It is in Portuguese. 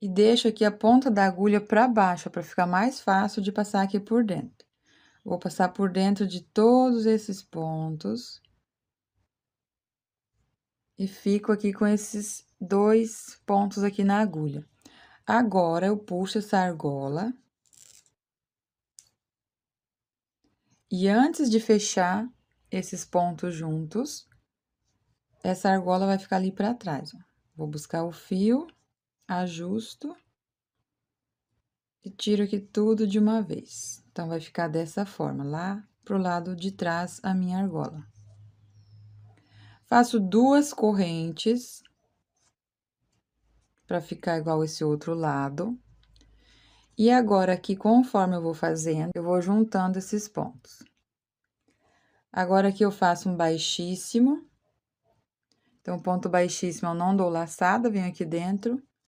e deixo aqui a ponta da agulha para baixo para ficar mais fácil de passar aqui por dentro. Vou passar por dentro de todos esses pontos e fico aqui com esses dois pontos aqui na agulha. Agora, eu puxo essa argola. E antes de fechar esses pontos juntos, essa argola vai ficar ali para trás. Ó. Vou buscar o fio ajusto e tiro aqui tudo de uma vez. Então, vai ficar dessa forma, lá pro lado de trás a minha argola. Faço duas correntes para ficar igual esse outro lado. E agora aqui, conforme eu vou fazendo, eu vou juntando esses pontos. Agora aqui eu faço um baixíssimo. Então, ponto baixíssimo eu não dou laçada, venho aqui dentro